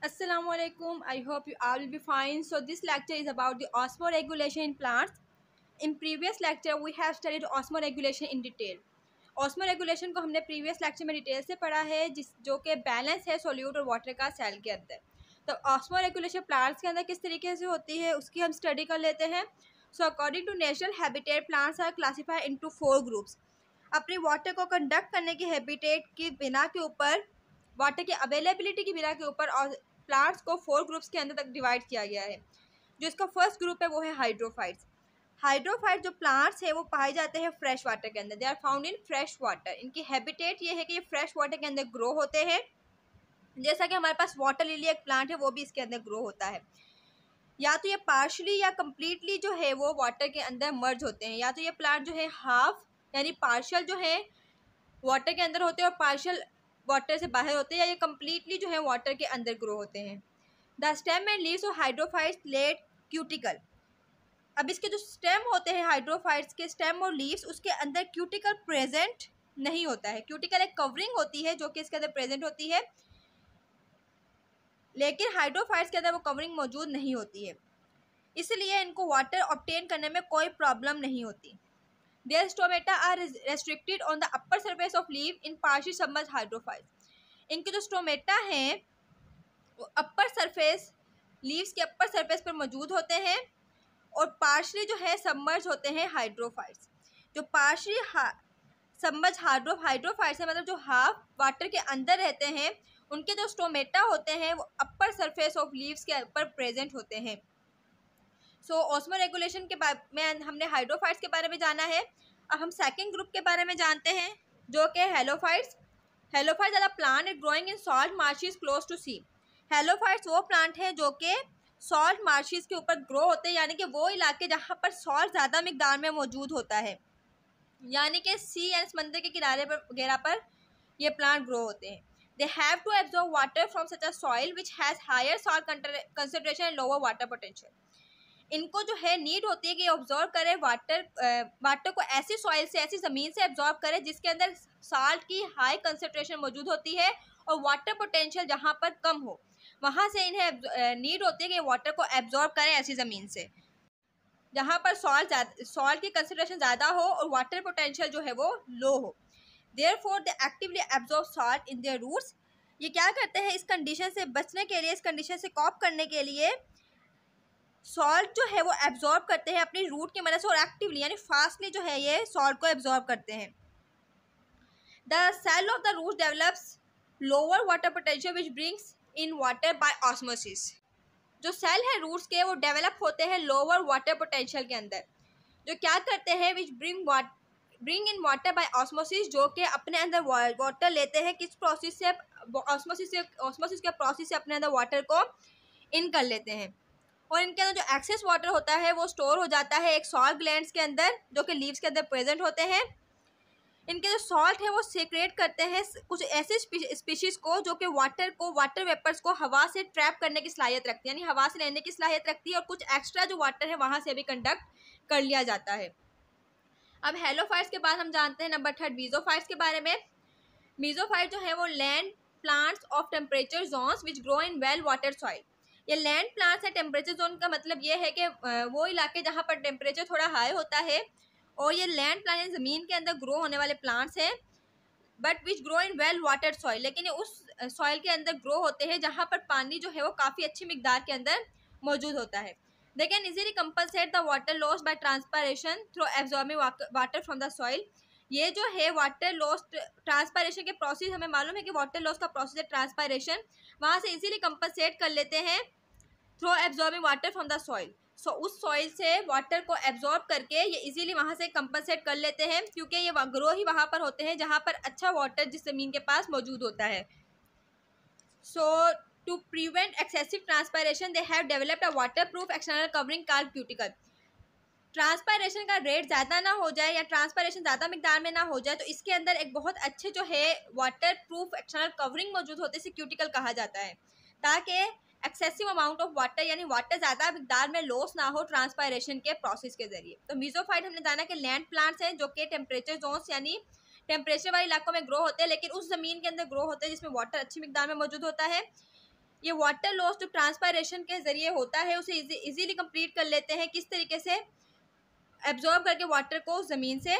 Assalamualaikum. I hope you all will be fine. So this lecture is about the osmoregulation in plants. In previous lecture we have studied osmoregulation in detail. osmoregulation को हमने previous lecture में detail से पढ़ा है जिस जो कि balance है solute और water का cell के अंदर तो ऑस्मो रेगुलेशन प्लांट्स के अंदर किस तरीके से होती है उसकी हम स्टडी कर लेते हैं so according to natural habitat plants are classified into four groups अपने वाटर को कंडक्ट करने के हैबिटेट की बिना के ऊपर वाटर की अवेलेबिलिटी की बिना के ऊपर और प्लांट्स को फोर ग्रुप्स के अंदर तक डिवाइड किया गया है जो इसका फर्स्ट ग्रुप है वो है हाइड्रोफाइट्स हाइड्रोफाइट जो प्लांट्स है वो पाए जाते हैं फ्रेश वाटर के अंदर they are found in fresh water इनकी हैबिटेट ये है कि ये फ्रेश वाटर के अंदर ग्रो होते हैं जैसा कि हमारे पास वाटर लिली एक प्लांट है वो भी इसके अंदर ग्रो होता है या तो ये पार्शली या कम्प्लीटली जो है वो वाटर के अंदर मर्ज होते हैं या तो ये प्लांट जो है हाफ यानी पार्शल जो है वाटर के अंदर होते हैं और पार्शल वाटर से बाहर होते हैं या ये कम्प्लीटली जो है वाटर के अंदर ग्रो होते हैं द स्टेम एंड लीव्स और हाइड्रोफाइट्स लेट क्यूटिकल अब इसके जो स्टेम होते हैं हाइड्रोफाइट्स के स्टेम और लीव्स उसके अंदर क्यूटिकल प्रेजेंट नहीं होता है क्यूटिकल एक कवरिंग होती है जो कि इसके अंदर प्रेजेंट होती है लेकिन हाइड्रोफाइट्स के अंदर वो कवरिंग मौजूद नहीं होती है इसलिए इनको वाटर ऑप्टेन करने में कोई प्रॉब्लम नहीं होती Their stomata are restricted on the upper surface of leaf in partially submerged hydrophytes. इनके जो स्टोमेटा हैं वो अपर सरफेस लीव्स के अपर सरफेस पर मौजूद होते हैं और पार्शली जो है सबमर्ज होते हैं हाइड्रोफाइट्स जो पार्शली हा, सबमर्ज हाइड्रो हाइड्रोफाइट्स हैं मतलब जो हाफ वाटर के अंदर रहते हैं उनके जो स्टोमेटा होते हैं वो अपर सरफेस ऑफ लीव्स के ऊपर प्रेजेंट होते हैं सो ऑस्मो रेगुलेशन के बारे में हमने हाइड्रोफाइट्स के बारे में जाना है अब हम सेकेंड ग्रुप के बारे में जानते हैं जो कि हेलोफाइट्स हेलोफाइट्स ज़्यादा plant is growing in salt marshes close to sea halophytes वो प्लांट है जो कि सॉल्ट मार्शीज के ऊपर ग्रो होते हैं यानी कि वो इलाके जहाँ पर सॉल्ट ज़्यादा मकदार में मौजूद होता है यानी कि सी या समंदर के किनारे पर वगैरह पर ये प्लांट ग्रो होते हैं they have to absorb water from such a soil which has higher salt concentration and lower water potential इनको जो है नीड होती है कि ऑब्जॉर्व करें वाटर वाटर को ऐसी सॉइल से ऐसी ज़मीन से ऑब्जॉर्व करें जिसके अंदर साल्ट की हाई कंसनट्रेशन मौजूद होती है और वाटर पोटेंशियल जहाँ पर कम हो वहाँ से इन्हें नीड होती है कि वाटर को एब्जॉर्व करें ऐसी ज़मीन से जहाँ पर सॉल्ट सॉल्ट की कंसनट्रेशन ज़्यादा हो और वाटर पोटेंशियल जो है वो लो हो therefore the actively absorb salt in their roots ये क्या करते हैं इस कंडीशन से बचने के लिए इस कंडीशन से कॉप करने के लिए सॉल्ट जो है वो एब्जॉर्ब करते हैं अपने रूट की मदद से और एक्टिवली यानी फास्टली जो है ये सॉल्ट को एब्जॉर्ब करते हैं the cell of the root develops lower water potential which brings in water by osmosis जो सेल है रूट्स के वो डेवलप होते हैं लोअर वाटर पोटेंशियल के अंदर जो क्या करते हैं which bring what bring in water by osmosis जो कि अपने अंदर वाटर लेते हैं किस प्रोसेस से ऑस्मोसिस से ऑस्मोसिस के प्रोसेस से अपने अंदर वाटर को इन कर लेते हैं और इनके अंदर जो एक्सेस वाटर होता है वो स्टोर हो जाता है एक सॉल्ट ग्लैंड के अंदर जो कि लीव्स के अंदर प्रेजेंट होते हैं इनके जो सॉल्ट है वो सीक्रेट करते हैं कुछ ऐसे स्पीशीज़ को जो कि वाटर को वाटर वेपर्स को हवा से ट्रैप करने की सलाहियत रखती है यानी हवा से रहने की सलाहियत रखती है और कुछ एक्स्ट्रा जो वाटर है वहाँ से भी कंडक्ट कर लिया जाता है अब हेलोफाइट्स के बाद हम जानते हैं नंबर थर्ड मीजोफाइट्स के बारे में मीजोफाइट जो है वो land plants of temperature zones which grow in well water soil ये लैंड प्लांट्स है टेम्परेचर जोन का मतलब ये है कि वो इलाके जहाँ पर टेम्परेचर थोड़ा हाई होता है और ये लैंड प्लांट ज़मीन के अंदर ग्रो होने वाले प्लांट्स हैं but which grow in well water soil लेकिन उस सॉइल के अंदर ग्रो होते हैं जहाँ पर पानी जो है वो काफ़ी अच्छी मकदार के अंदर मौजूद होता है they can easily compensate the water loss by transpiration through absorbing water from the soil ये जो है वाटर लॉस ट्रांसपायरेशन के प्रोसेस हमें मालूम है कि वाटर लॉस का प्रोसेस है ट्रांसपायरेशन वहाँ से इजीली कंपनसेट कर लेते हैं through absorbing water from the soil so उस सॉइल से वाटर को एब्जॉर्ब करके ये इजीली वहाँ से कंपनसेट कर लेते हैं क्योंकि ये ग्रो ही वहाँ पर होते हैं जहाँ पर अच्छा वाटर जिस ज़मीन के पास मौजूद होता है so to prevent excessive transpiration they have developed a waterproof external covering कार क्यूटिकल ट्रांसपायरेशन का रेट ज़्यादा ना हो जाए या ट्रांसपायरेशन ज़्यादा मकदार में ना हो जाए तो इसके अंदर एक बहुत अच्छे जो है वाटर प्रूफ एक्सटर्नल कवरिंग मौजूद होते हैं इसे क्यूटिकल कहा जाता है ताकि एक्सेसिव अमाउंट ऑफ वाटर यानी वाटर ज़्यादा मकदार में लॉस ना हो ट्रांसपायरेशन के प्रोसेस के जरिए तो मीजोफाइट हमने जाना कि लैंड प्लांट्स हैं जो कि टेम्परेचर जोन्स यानी टेम्परेचर वाले इलाकों में ग्रो होते हैं लेकिन उस ज़मीन के अंदर ग्रो होते हैं जिसमें वाटर अच्छी मकदार में मौजूद होता है ये वाटर लॉस जो ट्रांसपायरेशन के ज़रिए होता है उसे इजीली कंप्लीट कर लेते हैं किस तरीके से एब्जॉर्ब करके वाटर को ज़मीन से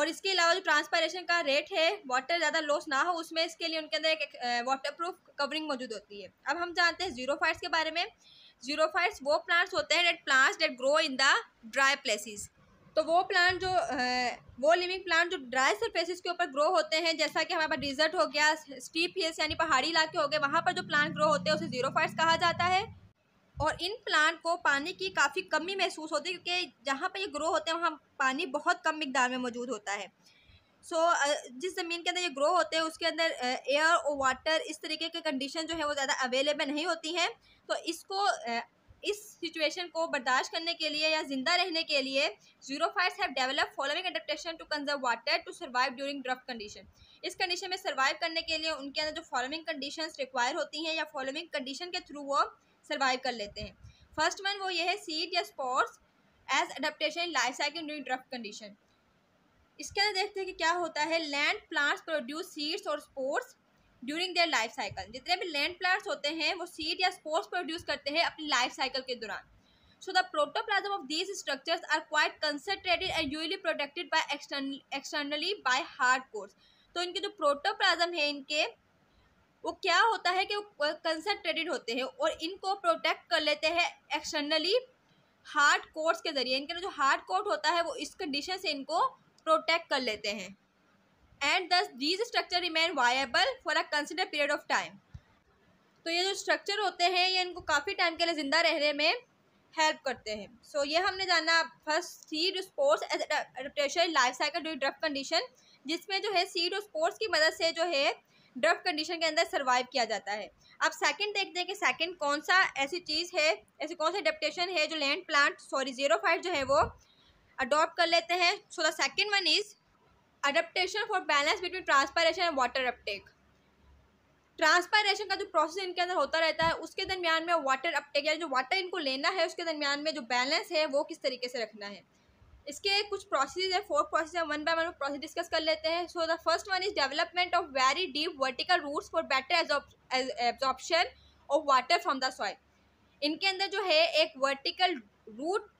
और इसके अलावा जो ट्रांसपायरेशन का रेट है वाटर ज़्यादा लॉस ना हो उसमें इसके लिए उनके अंदर एक वाटर प्रूफ कवरिंग मौजूद होती है अब हम जानते हैं जीरो फाइट्स के बारे में जीरो फाइट्स वो प्लांट्स होते हैं that plants that grow in the dry places तो वो प्लांट जो वो लिविंग प्लांट जो ड्राई सरफेसिस के ऊपर ग्रो होते हैं जैसा कि हमारे पास डिजर्ट हो गया स्टीप हिल्स यानी पहाड़ी इलाके हो गए वहाँ पर जो प्लांट ग्रो होते हैं उसे जीरो फाइट्स कहा जाता है और इन प्लांट को पानी की काफ़ी कमी महसूस होती है क्योंकि जहाँ पे ये ग्रो होते हैं वहाँ पानी बहुत कम मकदार में मौजूद होता है सो so, जिस ज़मीन के अंदर ये ग्रो होते हैं उसके अंदर एयर और वाटर इस तरीके के कंडीशन जो है वो ज़्यादा अवेलेबल नहीं होती हैं तो इसको इस सिचुएशन को बर्दाश्त करने के लिए या ज़िंदा रहने के लिए xerophytes have develop following adaptation to conserve water to survive during drought condition इस कंडीशन में सर्वाइव करने के लिए उनके अंदर जो फॉलोइंग कंडीशंस रिक्वायर होती हैं या फॉलोइंग कंडीशन के थ्रू वो सर्वाइव कर लेते हैं फर्स्ट वन वो ये है सीड या spores as adaptation life cycle during drought condition इसके अंदर देखते हैं कि क्या होता है लैंड प्लांट्स प्रोड्यूस सीड्स और spores during their life cycle जितने भी लैंड प्लांट्स होते हैं वो सीड या स्पोर्ट्स प्रोड्यूस करते हैं अपनी लाइफ साइकिल के दौरान so the protoplasm of these structures are quite concentrated and usually protected by externally by hard coats तो इनके जो प्रोटोप्लाज्म है इनके वो क्या होता है कि वो कंसनट्रेटेड होते हैं और इनको प्रोटेक्ट कर लेते हैं एक्सटर्नली हार्ड कोर्ट्स के ज़रिए इनके जो हार्ड कोर्ट होता है वो इस कंडीशन से इनको प्रोटेक्ट कर लेते हैं and thus these structure remain viable for a consider period of time तो ये जो स्ट्रक्चर होते हैं ये इनको काफ़ी टाइम के लिए ज़िंदा रहने में हेल्प करते हैं सो so, ये हमने जाना first seed spores adaptation life cycle during condition जिसमें जो है सीड और स्पोर्ट्स की मदद से जो है ड्रफ कंडीशन के अंदर सर्वाइव किया जाता है अब सेकंड देखते हैं कि सेकंड कौन सा ऐसी चीज़ है ऐसी कौन सा अडेप्टेशन है जो land plant sorry xerophyte जो है वो अडॉप्ट कर लेते हैं so the second one is adaptation for balance between transpiration and water uptake transpiration का जो प्रोसेस इनके अंदर होता रहता है उसके दरमियान में वाटर अपटेक यानी जो वाटर इनको लेना है उसके दरमियान में जो बैलेंस है वो किस तरीके से रखना है इसके कुछ प्रोसेस है फोर प्रोसेस है one by one process discuss कर लेते हैं so the first one is development of very deep vertical roots for better absorption of water from the soil इनके अंदर जो है एक वर्टिकल रूट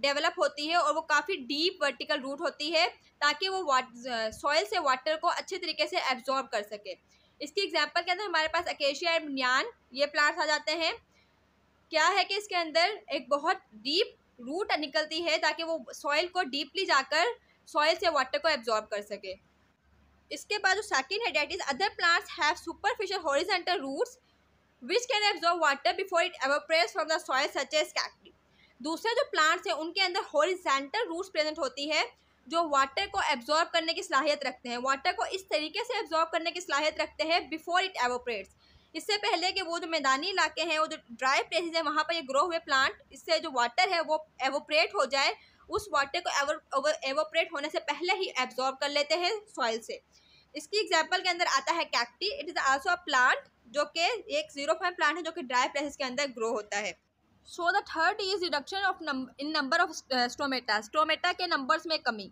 डेवलप होती है और वो काफ़ी डीप वर्टिकल रूट होती है ताकि वो सॉइल से वाटर को अच्छे तरीके से एब्जॉर्ब कर सके इसकी एग्जाम्पल के अंदर हमारे पास अकेशिया एंड न्यान ये प्लांट्स आ जाते हैं क्या है कि इसके अंदर एक बहुत डीप रूट निकलती है ताकि वो सॉइल को डीपली जाकर सॉइल से वाटर को एब्जॉर्ब कर सके इसके बाद जो सेकेंड है that is other plants have superficial horizontal roots which can absorb water before it evaporates from the soil such as cacti दूसरे जो प्लांट्स हैं उनके अंदर हॉरिजेंटल रूट्स प्रेजेंट होती है जो वाटर को एब्जॉर्ब करने की सलाहियत रखते हैं वाटर को इस तरीके से एब्जॉर्ब करने की सलाहियत रखते हैं बिफोर इट एवोप्रेट्स इससे पहले कि वो जो मैदानी इलाके हैं वो जो ड्राई प्लेसेज हैं वहाँ पर ये ग्रो हुए प्लांट इससे जो वाटर है वो एवोपरेट हो जाए उस वाटर को एवोपरेट होने से पहले ही एब्जॉर्ब कर लेते हैं सॉइल से इसकी एग्जाम्पल के अंदर आता है cacti it is also a plant जो कि एक जीरो फाइव प्लांट है जो कि ड्राई प्लेसेस के अंदर ग्रो होता है so the third is reduction of in number of stomata stomata के नंबर्स में कमी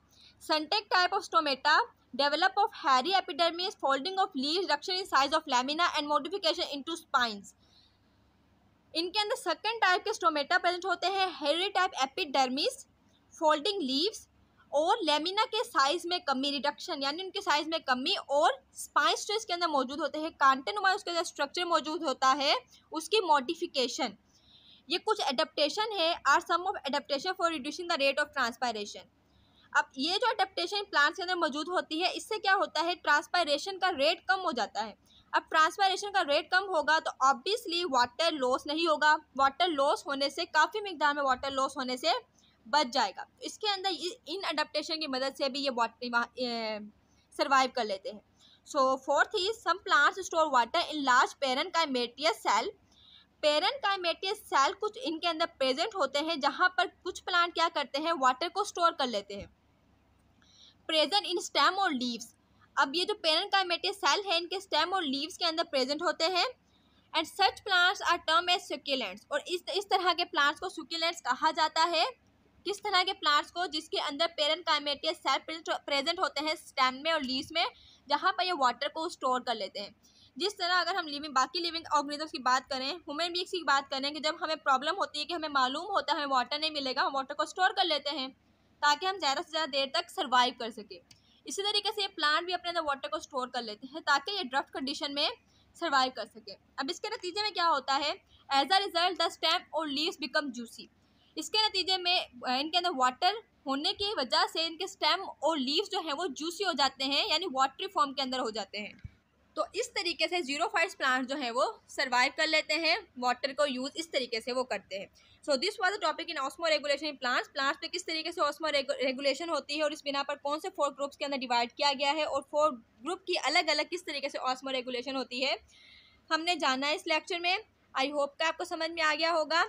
sunken type of stomata develop of hairy epidermis, folding of leaves, reduction in size of lamina and modification into spines इनके अंदर second type के stomata present होते हैं hairy type epidermis folding leaves और lamina के size में कमी reduction यानी उनके साइज में कमी और स्पाइंस जो इसके अंदर मौजूद होते हैं कांटे नुमा उसके अंदर स्ट्रक्चर मौजूद होता है उसकी मॉडिफिकेशन ये कुछ एडेप्टेशन है are some of adaptation for reducing the rate of transpiration अब ये जो अडेप्टेशन प्लांट्स के अंदर मौजूद होती है इससे क्या होता है ट्रांसपायरेशन का रेट कम हो जाता है अब ट्रांसपायरेशन का रेट कम होगा तो ऑब्वियसली वाटर लॉस नहीं होगा वाटर लॉस होने से काफ़ी मकदार में वाटर लॉस होने से बच जाएगा तो इसके अंदर इन अडेप्टेशन की मदद से भी ये सर्वाइव कर लेते हैं सो फोर्थ ही some plants store water in large parenchymatous cell पेरन parenchymatous cell कुछ इनके अंदर प्रेजेंट होते हैं जहाँ पर कुछ प्लांट क्या करते हैं वाटर को स्टोर कर लेते हैं प्रेजेंट इन स्टेम और लीव्स अब ये जो पेरेंट काइमेटिक सेल है इनके स्टेम और लीव्स के अंदर प्रेजेंट होते हैं and such plants are term as succulents और इस इस तरह के प्लांट्स को सुकेलेंट्स कहा जाता है किस तरह के प्लांट्स को जिसके अंदर पेरेंट काइमेटिया सेल प्रेजेंट होते हैं स्टेम में और लीव्स में जहाँ पर ये वाटर को स्टोर कर लेते हैं जिस तरह अगर हम लिविंग बाकी लिविंग ऑर्गेनिजम्स की बात करें ह्यूमन बींग्स की बात करें कि जब हमें प्रॉब्लम होती है कि हमें मालूम होता है हमें वाटर नहीं मिलेगा हम वाटर को स्टोर कर लेते हैं ताकि हम ज़्यादा से ज़्यादा देर तक सर्वाइव कर सकें इसी तरीके से ये प्लांट भी अपने अंदर वाटर को स्टोर कर लेते हैं ताकि ये ड्रफ्ट कंडीशन में सर्वाइव कर सके अब इसके नतीजे में क्या होता है as a result the stem और लीव्स बिकम जूसी इसके नतीजे में इनके अंदर वाटर होने की वजह से इनके स्टेम और लीव्स जो हैं वो जूसी हो जाते हैं यानी वाटरी फॉर्म के अंदर हो जाते हैं तो इस तरीके से ज़ीरो जीरोफाइट्स प्लांट्स जो हैं वो सर्वाइव कर लेते हैं वाटर को यूज़ इस तरीके से वो करते हैं so this was the topic in osmoregulation in plants plants पे किस तरीके से ऑस्मो रेगुलेशन होती है और इस बिना पर कौन से फोर ग्रुप्स के अंदर डिवाइड किया गया है और फोर ग्रुप की अलग अलग किस तरीके से ऑस्मो रेगुलेशन होती है हमने जाना है इस लेक्चर में आई होप का आपको समझ में आ गया होगा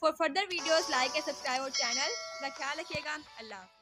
for further videos like and subscribe और चैनल का ख्याल रखिएगा अल्लाह